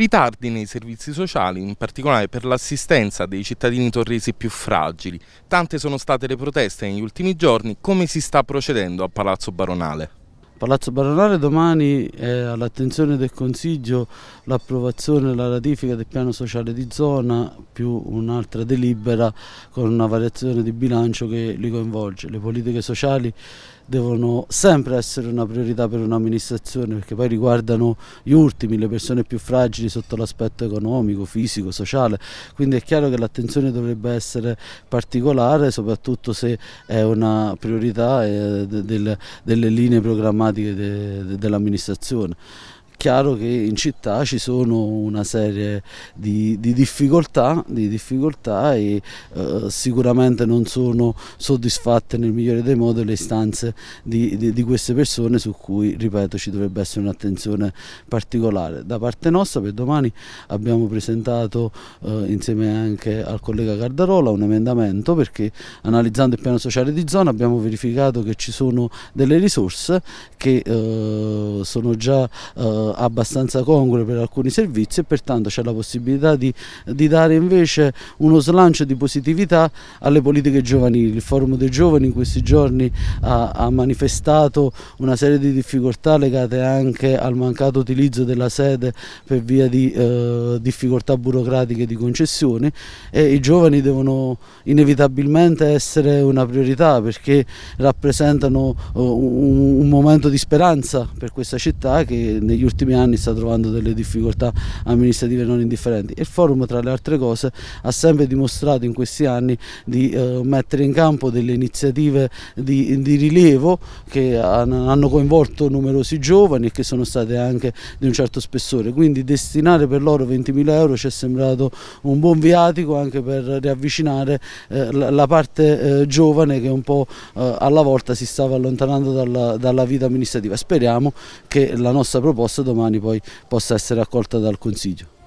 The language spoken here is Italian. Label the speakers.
Speaker 1: Ritardi nei servizi sociali, in particolare per l'assistenza dei cittadini torresi più fragili. Tante sono state le proteste negli ultimi giorni, come si sta procedendo a Palazzo Baronale?
Speaker 2: Palazzo Baronale domani è all'attenzione del Consiglio l'approvazione e la ratifica del piano sociale di zona più un'altra delibera con una variazione di bilancio che li coinvolge. Le politiche sociali devono sempre essere una priorità per un'amministrazione perché poi riguardano gli ultimi, le persone più fragili sotto l'aspetto economico, fisico, sociale, quindi è chiaro che l'attenzione dovrebbe essere particolare soprattutto se è una priorità eh, delle linee programmate problematiche de, de, dell'amministrazione chiaro che in città ci sono una serie di, di difficoltà, di difficoltà e eh, sicuramente non sono soddisfatte nel migliore dei modi le istanze di, di, di queste persone su cui, ripeto, ci dovrebbe essere un'attenzione particolare. Da parte nostra per domani abbiamo presentato eh, insieme anche al collega Cardarola un emendamento perché analizzando il piano sociale di zona abbiamo verificato che ci sono delle risorse che eh, sono già eh, abbastanza congrue per alcuni servizi e pertanto c'è la possibilità di, di, dare invece uno slancio di positività alle politiche giovanili. Il Forum dei Giovani in questi giorni ha, ha manifestato una serie di difficoltà legate anche al mancato utilizzo della sede per via di eh, difficoltà burocratiche di concessioni e i giovani devono inevitabilmente essere una priorità perché rappresentano eh, un, un momento di speranza per questa città che negli ultimi ultimi anni sta trovando delle difficoltà amministrative non indifferenti e il forum tra le altre cose ha sempre dimostrato in questi anni di eh, mettere in campo delle iniziative di, di rilievo che hanno coinvolto numerosi giovani e che sono state anche di un certo spessore, quindi destinare per loro 20.000 euro ci è sembrato un buon viatico anche per riavvicinare eh, la, parte eh, giovane che un po' eh, alla volta si stava allontanando dalla, dalla vita amministrativa. Speriamo che la nostra proposta domani poi possa essere accolta dal Consiglio.